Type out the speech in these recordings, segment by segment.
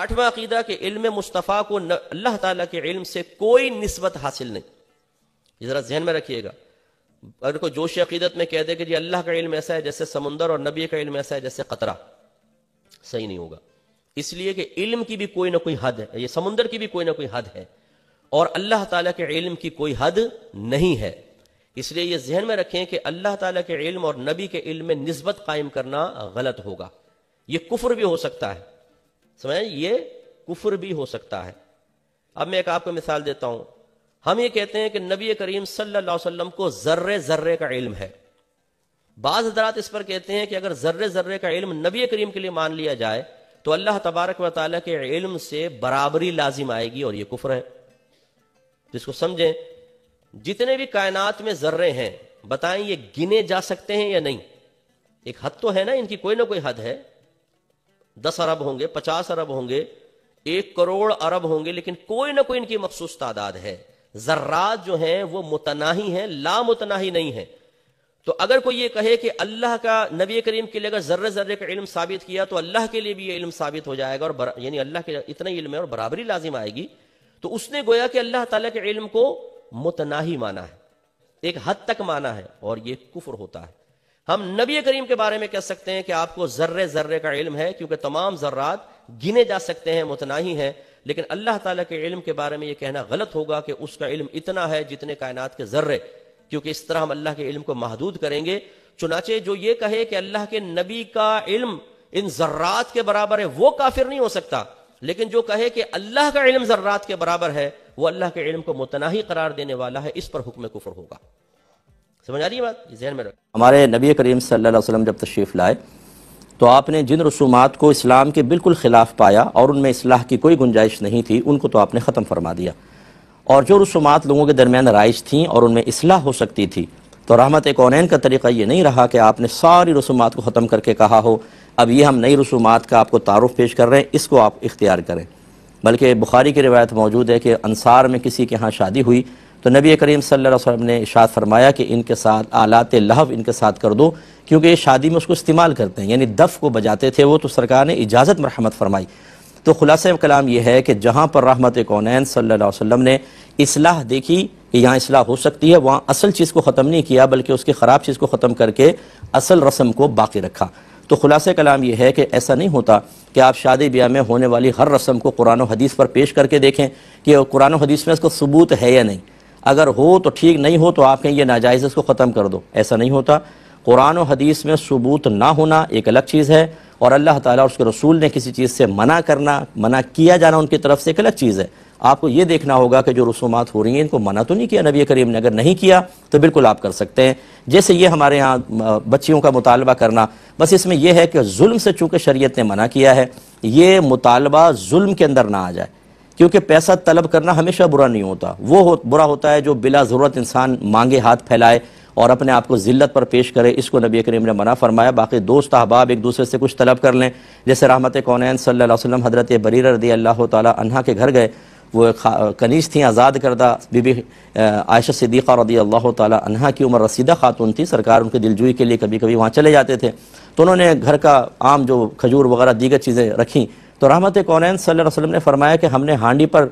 आठवां अकीदा के इल्म मुस्तफ़ा को अल्लाह ताला के इल्म से कोई नस्बत हासिल नहीं ज़रा जहन में रखिएगा अगर कोई जोश अकीदत में कह दे कि जी अल्लाह का इल्म ऐसा है जैसे समुंदर और नबी का इल्म ऐसा है जैसे कतरा सही नहीं होगा इसलिए कि इल्म की भी कोई ना कोई हद है ये समुंदर की भी कोई ना कोई हद है और अल्लाह ताला के इल्म की कोई हद नहीं है इसलिए ये जहन में रखें कि अल्लाह ताला के इल्म और नबी के इल्म में नस्बत कायम करना गलत होगा ये कुफर भी हो सकता है समझ ये कुफर भी हो सकता है अब मैं एक आपको मिसाल देता हूं हम ये कहते हैं कि नबी करीम सल्लल्लाहु अलैहि वसल्लम को जर्रे जर्रे का इल्म है बाज हजरात इस पर कहते हैं कि अगर जर्रे जर्रे का इल्म नबी करीम के लिए मान लिया जाए तो अल्लाह तबारक व ताली के इल्म से बराबरी लाजिम आएगी और ये कुफर है जिसको समझें जितने भी कायनात में जर्रे हैं बताएं ये गिने जा सकते हैं या नहीं एक हद तो है ना इनकी कोई ना कोई हद है दस अरब होंगे पचास अरब होंगे एक करोड़ अरब होंगे लेकिन कोई ना कोई इनकी मखसूस तादाद है जर्रात जो हैं वो मुतनाही हैं लामुतनाही नहीं है तो अगर कोई ये कहे कि अल्लाह का नबी करीम के लिए अगर जर्रे जर्रे का इल्म साबित किया तो अल्लाह के लिए भी ये इल्म साबित हो जाएगा और यानी अल्लाह के इतना इल्म है और बराबरी लाजिम आएगी तो उसने गोया कि अल्लाह ताला के इल्म को मुतनाही माना है एक हद तक माना है और ये कुफर होता है हम नबी करीम के बारे में कह सकते हैं कि आपको जर्रे जर्रे का इल्म है क्योंकि तमाम जर्रात गिने जा सकते हैं मुतनाही हैं लेकिन अल्लाह ताला के इल्म के बारे में यह कहना गलत होगा कि उसका इल्म इतना है जितने कायनात के जर्रे क्योंकि इस तरह हम अल्लाह के इल्म को महदूद करेंगे चुनाचे जो ये कहे कि अल्लाह के नबी का इल्म इन जर्रात के बराबर है वो काफिर नहीं हो सकता लेकिन जो कहे कि अल्लाह का इल्म जर्रात के बराबर है वो अल्लाह के इल्म को मुतनाही करार देने वाला है इस पर हुक्म कुफर होगा समझ आ रही है बात जहन में रख हमारे नबी करीम सल्लल्लाहु अलैहि वसल्लम जब तशरीफ़ लाए तो आपने जिन रसूमात को इस्लाम के बिल्कुल ख़िलाफ़ पाया और उनमें इसलाह की कोई गुंजाइश नहीं थी उनको तो आपने ख़त्म फरमा दिया और जो रसूमात लोगों के दरमियान राइज थी और उनमें असलाह हो सकती थी तो रहमत कौन का तरीका ये नहीं रहा कि आपने सारी रसूमात को ख़त्म करके कहा हो अब ये हम नई रसूमात का आपको तारफ़ पेश कर रहे हैं इसको आप इख्तियार करें बल्कि बुखारी की रिवायत मौजूद है कि अनसार में किसी के यहाँ शादी हुई तो नबी करीम सल्लल्लाहु अलैहि वसल्लम ने इशाद फरमाया कि इनके साथ आलात लहव इनके साथ कर दो क्योंकि ये शादी में उसको इस्तेमाल करते हैं यानी दफ़ को बजाते थे वो तो सरकार ने इजाज़त मरहमत फरमाई तो खुलास कलाम यह है कि जहाँ पर रहमत कौन सल्ला वसम ने असलाह देखी कि यहाँ असलाह हो सकती है वहाँ असल चीज़ को ख़त्म नहीं किया बल्कि उसकी ख़राब चीज़ को ख़त्म करके असल रस्म को बाकी रखा तो खुलासा कलाम यह है कि ऐसा नहीं होता कि आप शादी ब्याह में होने वाली हर रस्म को कुरान हदीस पर पेश करके देखें कि कुरान हदीस में इसको सबूत है या नहीं अगर हो तो ठीक नहीं हो तो आप कहें यह नाजायज़ इसको ख़त्म कर दो ऐसा नहीं होता कुरान और हदीस में सबूत ना होना एक अलग चीज़ है और अल्लाह ताला और उसके रसूल ने किसी चीज़ से मना करना मना किया जाना उनकी तरफ से एक अलग चीज़ है आपको ये देखना होगा कि जो रसूमात हो रही हैं इनको मना तो नहीं किया नबी करीम ने अगर नहीं किया तो बिल्कुल आप कर सकते हैं जैसे ये हमारे यहाँ बच्चियों का मुतालबा करना बस इसमें यह है कि जुल्म से चूँकि शरीयत ने मना किया है ये मुतालबा जुल्म के अंदर ना आ जाए क्योंकि पैसा तलब करना हमेशा बुरा नहीं होता वो हो, बुरा होता है जो बिला ज़रूरत इंसान मांगे हाथ फैलाए और अपने आप को ज़िल्लत पर पेश करे इसको नबी करीम ने मना फरमाया बाकी दोस्त अहबाब एक दूसरे से कुछ तलब कर लें जैसे रहमत कौन सल वसम हज़रत बरीर रदी अल्लाह तहा के घर गए वो कनीज थी आज़ाद करदा बीबी आयशा सिद्दीक़ा रदी अल्लाह तहा की उम्र रसीदा खातून थी सरकार उनके दिलजोई के लिए कभी कभी वहाँ चले जाते थे तो उन्होंने घर का आम जो खजूर वगैरह दीगर चीज़ें रखी तो रहमत कौन सल अलैहि ने फरमाया कि हमने हांडी पर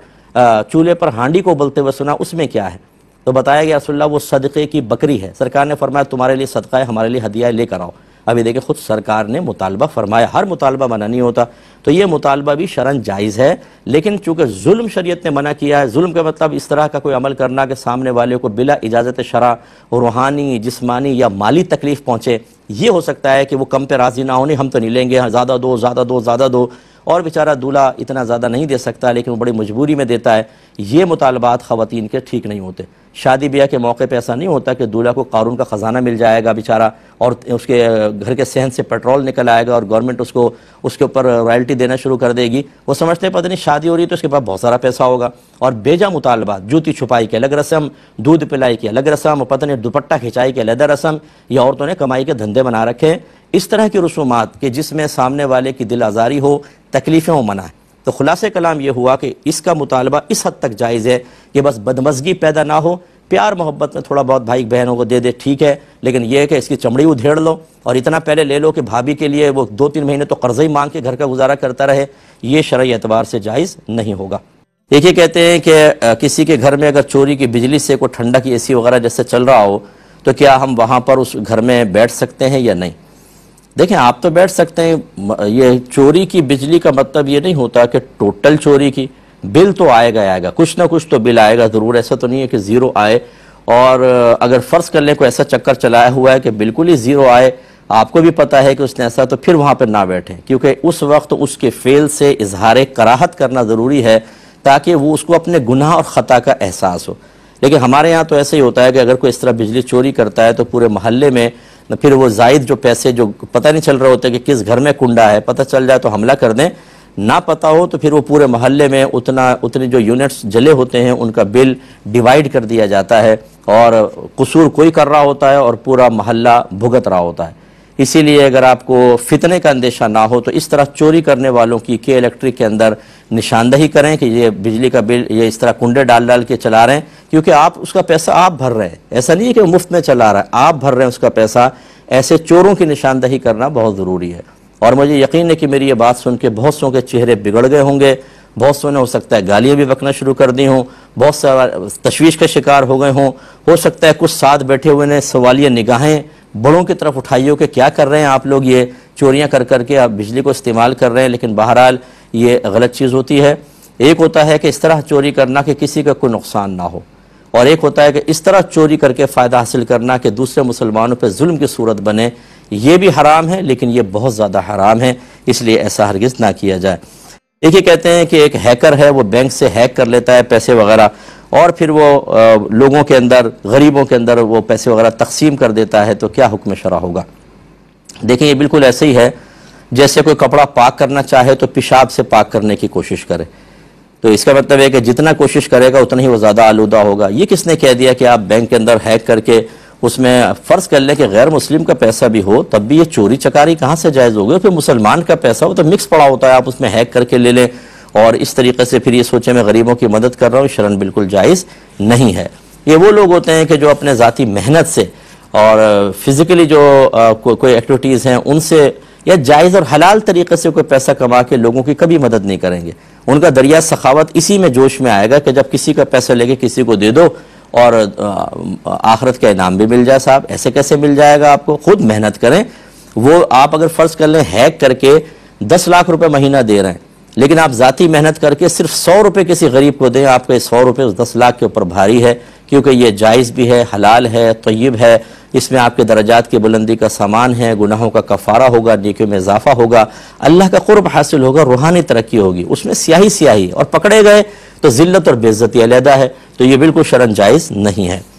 चूल्हे पर हांडी को उबलते हुए सुना उसमें क्या है तो बताया गया रसोल्ला वो सदक़े की बकरी है सरकार ने फरमाया तुम्हारे लिए सदका है हमारे लिए हदिया लेकर आओ अभी देखिए खुद सरकार ने मुतालबा फरमाया हर मुतालबा मना नहीं होता तो ये मुतालबा भी शरण जायज़ है लेकिन चूँकि जुल्म शरीयत ने मना किया है जुल्म का मतलब इस तरह का कोई अमल करना कि सामने वाले को बिला इजाज़त शरा रूहानी जिस्मानी या माली तकलीफ़ पहुँचे ये हो सकता है कि वो कम पे राज़ी ना होने हम तो नहीं लेंगे हाँ, ज़्यादा दो ज़्यादा दो ज़्यादा दो और बेचारा दूल्हा इतना ज़्यादा नहीं दे सकता लेकिन वो बड़ी मजबूरी में देता है ये मुतालबात ख़वान के ठीक नहीं होते शादी ब्याह के मौके पर ऐसा नहीं होता कि दूल्हा को कानून का ख़जाना मिल जाएगा बेचारा और उसके घर के सहन से पेट्रोल निकल आएगा और गवर्नमेंट उसको उसके ऊपर रॉयल्टी देना शुरू कर देगी वो समझते हैं पता नहीं शादी हो रही है तो उसके पास बहुत सारा पैसा होगा और बेजा मुतालबात जूती छुपाई की अलग रस्म दूध पिलाई की अलग रस्म पता नहीं दुपट्टा खिंचाई की अलग रस्म या औरतों ने कमाई के धंधे बना रखे हैं इस तरह की रसूमात के जिसमें सामने वाले की दिल आज़ारी हो तकलीफ़ें हो मना है तो खुलास कलाम यह हुआ कि इसका मुतालबा इस हद तक जायज़ है कि बस बदमजगी पैदा ना हो प्यार मोहब्बत में थोड़ा बहुत भाई बहनों को दे दे ठीक है लेकिन यह है कि इसकी चमड़ी उधेड़ लो और इतना पहले ले लो कि भाभी के लिए वो दो तीन महीने तो कर्ज़ ही मांग के घर का गुजारा करता रहे ये शरा एतबार से जायज़ नहीं होगा देखिए कहते हैं कि किसी के घर में अगर चोरी की बिजली से कोई ठंडा की ए वगैरह जैसे चल रहा हो तो क्या हम वहाँ पर उस घर में बैठ सकते हैं या नहीं देखें आप तो बैठ सकते हैं ये चोरी की बिजली का मतलब ये नहीं होता कि टोटल चोरी की बिल तो आएगा आएगा कुछ ना कुछ तो बिल आएगा ज़रूर ऐसा तो नहीं है कि ज़ीरो आए और अगर फ़र्ज़ कर लें कोई ऐसा चक्कर चलाया हुआ है कि बिल्कुल ही ज़ीरो आए आपको भी पता है कि उसने ऐसा तो फिर वहाँ पर ना बैठें क्योंकि उस वक्त उसके फेल से इजहार कराहत करना ज़रूरी है ताकि वो उसको अपने गुनाह और ख़ता का एहसास हो लेकिन हमारे यहाँ तो ऐसे ही होता है कि अगर कोई इस तरह बिजली चोरी करता है तो पूरे मोहल्ले में न फिर वो जायद जो पैसे जो पता नहीं चल रहे होते कि किस घर में कुंडा है पता चल जाए तो हमला कर दें ना पता हो तो फिर वो पूरे महल्ले में उतना उतने जो यूनिट्स जले होते हैं उनका बिल डिवाइड कर दिया जाता है और कसूर कोई कर रहा होता है और पूरा महल्ला भुगत रहा होता है इसीलिए अगर आपको फितने का अंदेशा ना हो तो इस तरह चोरी करने वालों की के इलेक्ट्रिक के अंदर निशानदही करें कि ये बिजली का बिल ये इस तरह कुंडे डाल डाल के चला रहे हैं क्योंकि आप उसका पैसा आप भर रहे हैं ऐसा नहीं है कि वो मुफ्त में चला रहा है आप भर रहे हैं उसका पैसा ऐसे चोरों की निशानदही करना बहुत ज़रूरी है और मुझे यकीन है कि मेरी ये बात सुन के बहुत सौ के चेहरे बिगड़ गए होंगे बहुत सोने हो सकता है गालियाँ भी बकना शुरू कर दी हों बहुत तशवीश का शिकार हो गए हों हो सकता है कुछ साथ बैठे हुए ने सवालिया निगाहें बड़ों की तरफ उठाइए कि क्या कर रहे हैं आप लोग ये चोरियां कर करके आप बिजली को इस्तेमाल कर रहे हैं लेकिन बहरहाल ये गलत चीज़ होती है एक होता है कि इस तरह चोरी करना कि किसी का कोई नुकसान ना हो और एक होता है कि इस तरह चोरी करके फ़ायदा हासिल करना कि दूसरे मुसलमानों पर जुल्म की सूरत बने ये भी हराम है लेकिन ये बहुत ज़्यादा हराम है इसलिए ऐसा हरगिज़ ना किया जाए एक ही कहते हैं कि एक हैकर है वो बैंक से हैक कर लेता है पैसे वगैरह और फिर वो लोगों के अंदर गरीबों के अंदर वो पैसे वगैरह तकसीम कर देता है तो क्या हुक्म शरा होगा देखें ये बिल्कुल ऐसे ही है जैसे कोई कपड़ा पाक करना चाहे तो पेशाब से पाक करने की कोशिश करे तो इसका मतलब है कि जितना कोशिश करेगा उतना ही वो ज़्यादा आलूदा होगा ये किसने कह दिया कि आप बैंक के अंदर हैक करके उसमें फ़र्ज़ कर लें कि गैर मुस्लिम का पैसा भी हो तब भी ये चोरी चकारी कहाँ से जायज़ होगी फिर मुसलमान का पैसा हो तो मिक्स पड़ा होता है आप उसमें हैक करके ले लें और इस तरीके से फिर ये सोचे मैं गरीबों की मदद कर रहा हूँ शरण बिल्कुल जायज़ नहीं है ये वो लोग होते हैं कि जो अपने ज़ाती मेहनत से और फिज़िकली जो को, कोई एक्टिविटीज़ हैं उनसे या जायज़ और हलाल तरीके से कोई पैसा कमा के लोगों की कभी मदद नहीं करेंगे उनका दरिया सखावत इसी में जोश में आएगा कि जब किसी का पैसा लेके किसी को दे दो और आखरत का इनाम भी मिल जाए साहब ऐसे कैसे मिल जाएगा आपको खुद मेहनत करें वो आप अगर फ़र्ज़ कर लें हैक करके दस लाख रुपये महीना दे रहे हैं लेकिन आप ज़ाती मेहनत करके सिर्फ सौ रुपये किसी गरीब को दें आपके सौ रुपये उस दस लाख के ऊपर भारी है क्योंकि ये जायज़ भी है हलाल है तयब है इसमें आपके दर्जात की बुलंदी का सामान है गुनाहों का कफारा होगा नीकियों में इजाफा होगा अल्लाह का कुर्ब हासिल होगा रूहानी तरक्की होगी उसमें स्याही स्याही और पकड़े गए तो जिल्लत और बेज़ती अलहदा है तो ये बिल्कुल शरण जायज़ नहीं है